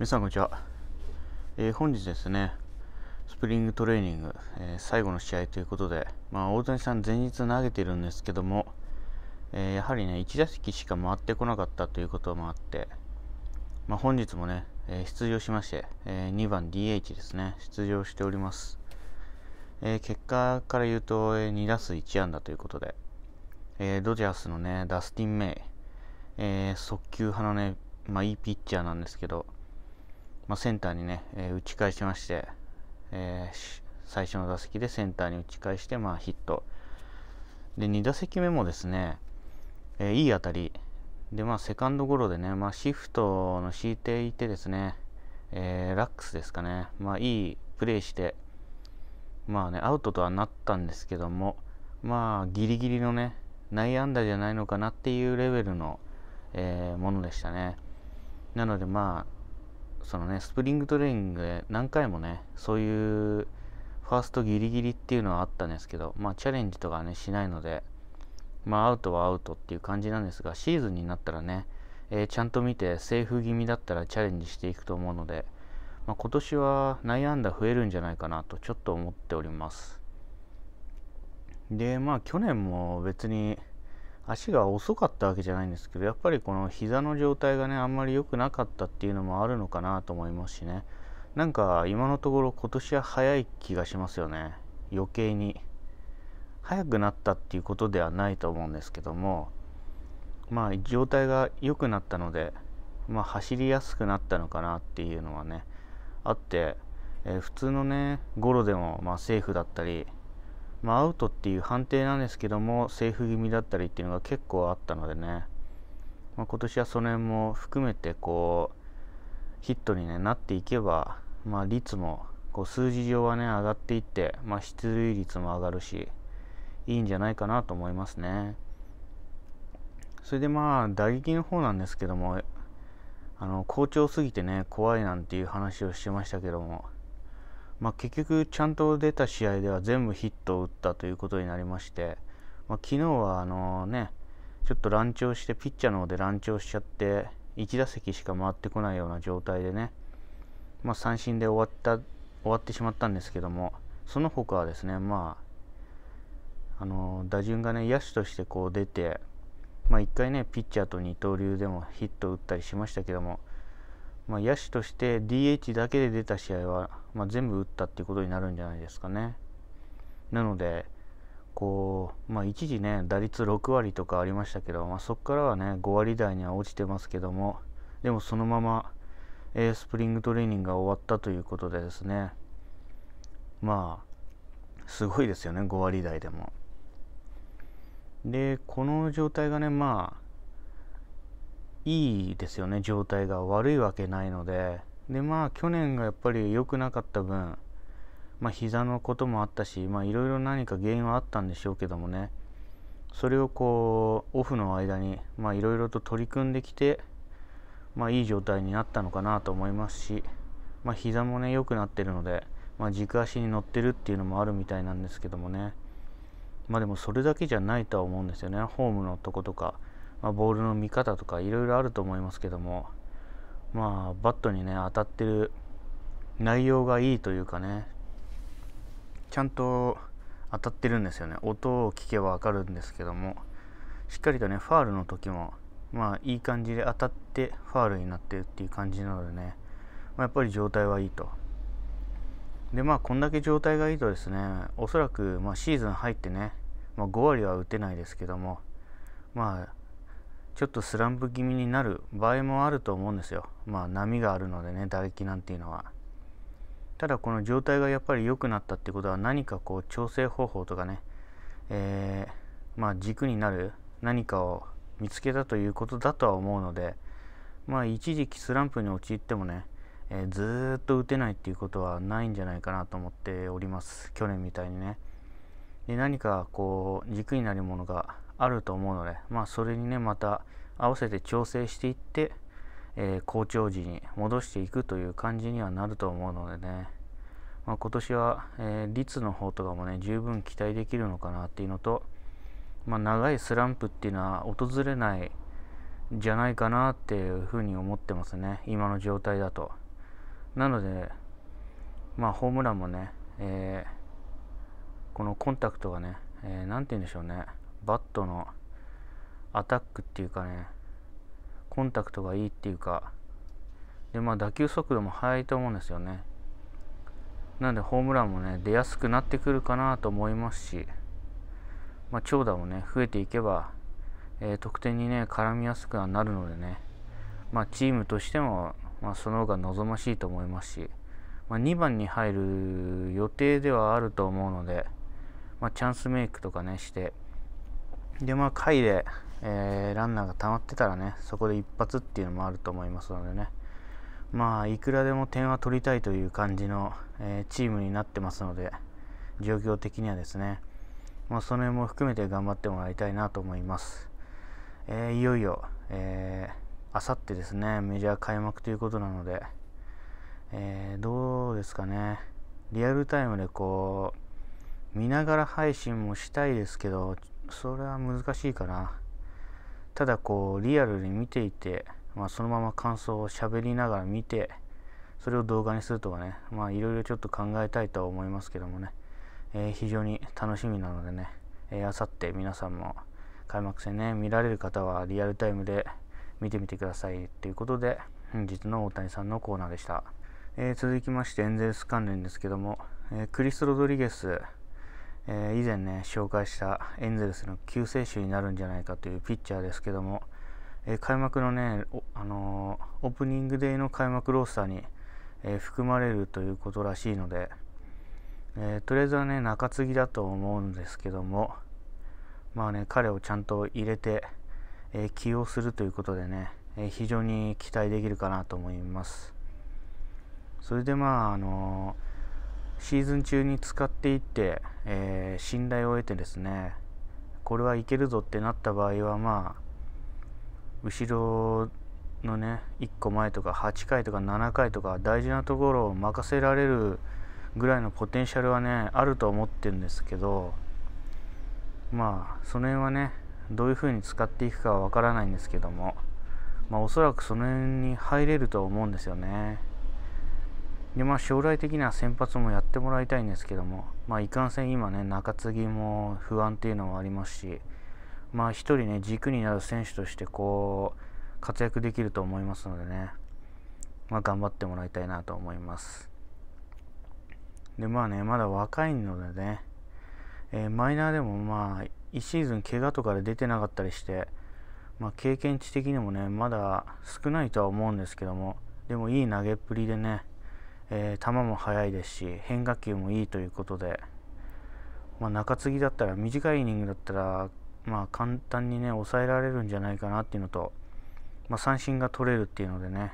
皆さんこんにちは、えー、本日ですねスプリングトレーニング、えー、最後の試合ということで、まあ、大谷さん前日投げてるんですけども、えー、やはりね1打席しか回ってこなかったということもあって、まあ、本日もね、え出場しまして、え2番 DH ですね出場しております、え結果から言うと、え2打数1安打ということで、えドジャースのねダスティン・メイ、え速球派のね、まあ、いいピッチャーなんですけどまあ、センターにね、えー、打ち返しまして、えー、最初の打席でセンターに打ち返して、まあ、ヒットで2打席目もですね、えー、いい当たりで、まあ、セカンドゴロでね、まあ、シフトの敷いていてですね、えー、ラックスですかね、まあ、いいプレーして、まあね、アウトとはなったんですけども、まあ、ギリギリのね、内野安打じゃないのかなっていうレベルの、えー、ものでしたね。なので、まあ、そのねスプリングトレーニングで何回もねそういうファーストギリギリっていうのはあったんですけどまあチャレンジとかねしないのでまあアウトはアウトっていう感じなんですがシーズンになったらね、えー、ちゃんと見てセーフ気味だったらチャレンジしていくと思うので、まあ、今年は内野安打増えるんじゃないかなとちょっと思っておりますでまあ去年も別に足が遅かったわけじゃないんですけどやっぱりこの膝の状態がねあんまり良くなかったっていうのもあるのかなと思いますしねなんか今のところ今年は早い気がしますよね余計に早くなったっていうことではないと思うんですけどもまあ状態が良くなったのでまあ、走りやすくなったのかなっていうのはねあって、えー、普通のねゴロでもまあセーフだったりまあ、アウトっていう判定なんですけどもセーフ気味だったりっていうのが結構あったのでね、まあ、今年はその辺も含めてこうヒットに、ね、なっていけば、まあ、率もこう数字上はね上がっていって、まあ、出塁率も上がるしいいんじゃないかなと思いますね。それでまあ打撃の方なんですけどもあの好調すぎてね怖いなんていう話をしてましたけどもまあ、結局、ちゃんと出た試合では全部ヒットを打ったということになりまして、まあ、昨日はあの、ね、ちょっと乱調してピッチャーの方で乱調しちゃって1打席しか回ってこないような状態でね、まあ、三振で終わった終わってしまったんですけどもその他はですね、まあ、あの打順がね野手としてこう出て、まあ、1回ねピッチャーと二刀流でもヒットを打ったりしましたけどもまあ、野手として DH だけで出た試合は、まあ、全部打ったっていうことになるんじゃないですかね。なので、こう、まあ、一時ね、打率6割とかありましたけど、まあ、そこからはね、5割台には落ちてますけども、でもそのまま、えー、スプリングトレーニングが終わったということでですね、まあ、すごいですよね、5割台でも。で、この状態がね、まあ、いいですよね状態が悪いわけないのででまあ去年がやっぱり良くなかった分まあ膝のこともあったしまあいろいろ何か原因はあったんでしょうけどもねそれをこうオフの間にまあいろいろと取り組んできてまあいい状態になったのかなと思いますしまあ膝もね良くなってるのでまあ軸足に乗ってるっていうのもあるみたいなんですけどもねまあでもそれだけじゃないとは思うんですよねホームのとことかまあ、ボールの見方とかいろいろあると思いますけども、まあ、バットにね当たってる内容がいいというかねちゃんと当たってるんですよね音を聞けば分かるんですけどもしっかりとねファールの時もまあいい感じで当たってファールになってるっていう感じなのでね、まあ、やっぱり状態はいいとでまあこんだけ状態がいいとですねおそらくまあシーズン入ってね、まあ、5割は打てないですけどもまあちょっとスランプ気味になる場合もあると思うんですよ。まあ波があるのでね、打撃なんていうのは。ただこの状態がやっぱり良くなったってことは何かこう調整方法とかね、えー、まあ軸になる何かを見つけたということだとは思うので、まあ一時期スランプに陥ってもね、えー、ずっと打てないっていうことはないんじゃないかなと思っております。去年みたいにね。で何かこう軸になるものがあると思うので、まあ、それにねまた合わせて調整していって、えー、好調時に戻していくという感じにはなると思うのでね、まあ、今年は、えー、率の方とかもね十分期待できるのかなっていうのと、まあ、長いスランプっていうのは訪れないじゃないかなっていうふうに思ってますね今の状態だとなのでまあホームランもね、えー、このコンタクトがね何、えー、て言うんでしょうねバットのアタックっていうかね、コンタクトがいいっていうか、で、まあ打球速度も速いと思うんですよね。なのでホームランもね、出やすくなってくるかなと思いますし、まあ、長打もね、増えていけば、えー、得点にね、絡みやすくはなるのでね、まあ、チームとしても、まあ、その方が望ましいと思いますし、まあ、2番に入る予定ではあると思うので、まあ、チャンスメイクとかねして、で、まあ、下位で、えー、ランナーが溜まってたらね、そこで一発っていうのもあると思いますのでね、まあ、いくらでも点は取りたいという感じの、えー、チームになってますので、状況的にはですね、まあ、その辺も含めて頑張ってもらいたいなと思います。えー、いよいよ、えあさってですね、メジャー開幕ということなので、えー、どうですかね、リアルタイムでこう、見ながら配信もしたいですけど、それは難しいかなただこうリアルに見ていて、まあ、そのまま感想をしゃべりながら見てそれを動画にするとかねまあいろいろちょっと考えたいとは思いますけどもね、えー、非常に楽しみなのでね、えー、あさって皆さんも開幕戦ね見られる方はリアルタイムで見てみてくださいということで本日の大谷さんのコーナーでした、えー、続きましてエンゼルス関連ですけども、えクリス・ロドリゲスえー、以前ね紹介したエンゼルスの救世主になるんじゃないかというピッチャーですけども、えー、開幕のねあのー、オープニングデーの開幕ロースターに、え含まれるということらしいので、えとりあえずはね中継ぎだと思うんですけどもまあね彼をちゃんと入れて、え起用するということでね、え非常に期待できるかなと思います。それでまああのーシーズン中に使っていって、えー、信頼を得てですねこれはいけるぞってなった場合はまあ後ろのね1個前とか8回とか7回とか大事なところを任せられるぐらいのポテンシャルはねあると思ってるんですけどまあその辺はねどういうふうに使っていくかはわからないんですけども、まあ、おそらくその辺に入れると思うんですよね。でまあ、将来的には先発もやってもらいたいんですけども、まあ、いかんせん今ね中継ぎも不安っていうのもありますし、まあ、1人ね軸になる選手としてこう活躍できると思いますのでね、まあ、頑張ってもらいたいなと思いますでまあねまだ若いのでね、えー、マイナーでもまあ1シーズン怪我とかで出てなかったりして、まあ、経験値的にもねまだ少ないとは思うんですけどもでもいい投げっぷりでねえー、球も速いですし変化球もいいということで、まあ、中継ぎだったら短いイニングだったら、まあ、簡単にね抑えられるんじゃないかなっていうのと、まあ、三振が取れるっていうのでね、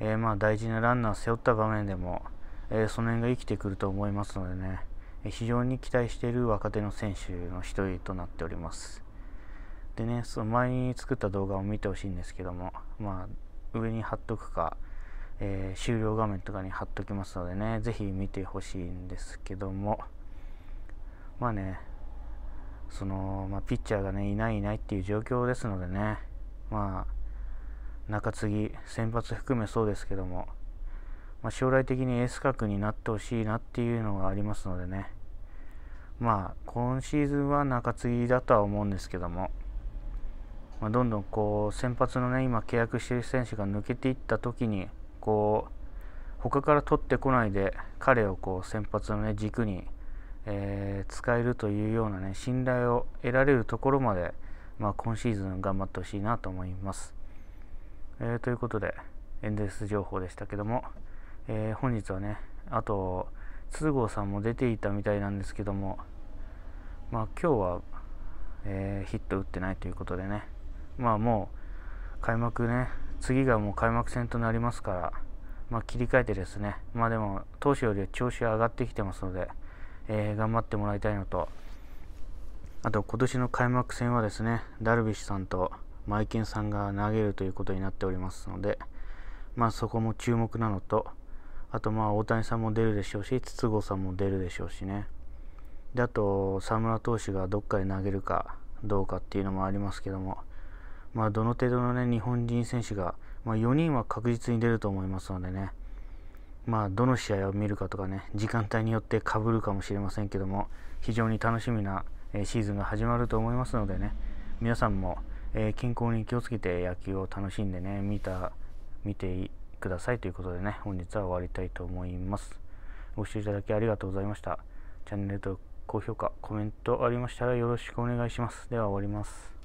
えー、まあ大事なランナー背負った場面でも、えー、その辺が生きてくると思いますのでね非常に期待している若手の選手の1人となっております。でね、その前に作った動画を見てほしいんですけども、まあ、上に貼っとくか、えー、終了画面とかに貼っときますのでね、ぜひ見てほしいんですけども、まあね、その、まあ、ピッチャーがね、いないいないっていう状況ですのでね、まあ、中継ぎ、先発含めそうですけども、まあ、将来的にエース格になってほしいなっていうのがありますのでね、まあ、今シーズンは中継ぎだとは思うんですけども、まあ、どんどんこう先発のね今契約している選手が抜けていった時にこう他から取ってこないで彼をこう先発の、ね、軸に、えー、使えるというような、ね、信頼を得られるところまで、まあ、今シーズン頑張ってほしいなと思います。えー、ということでエンゼルス情報でしたけども、えー、本日はねあと筒合さんも出ていたみたいなんですけども、まあ、今日は、えヒット打ってないということでね、まあ、もう開幕ね次がもう開幕戦となりますから、まあ、切り替えてですね、まあ、でも当初より調子上がってきてますので、えー、頑張ってもらいたいのとあと今年の開幕戦はですねダルビッシュさんとマイケンさんが投げるということになっておりますので、まあ、そこも注目なのとあとまあ大谷さんも出るでしょうし筒香さんも出るでしょうしねであと沢村投手がどっかで投げるかどうかっていうのもありますけどもまあ、どの程度の、ね、日本人選手が、まあ、4人は確実に出ると思いますのでね、まあ、どの試合を見るかとかね時間帯によってかぶるかもしれませんけども非常に楽しみなえシーズンが始まると思いますのでね皆さんも、え健康に気をつけて野球を楽しんでね見た見てくださいということでね本日は終わりたいと思いますご視聴いただきありがとうございましたチャンネル登録高評価コメントありましたらよろしくお願いしますでは終わります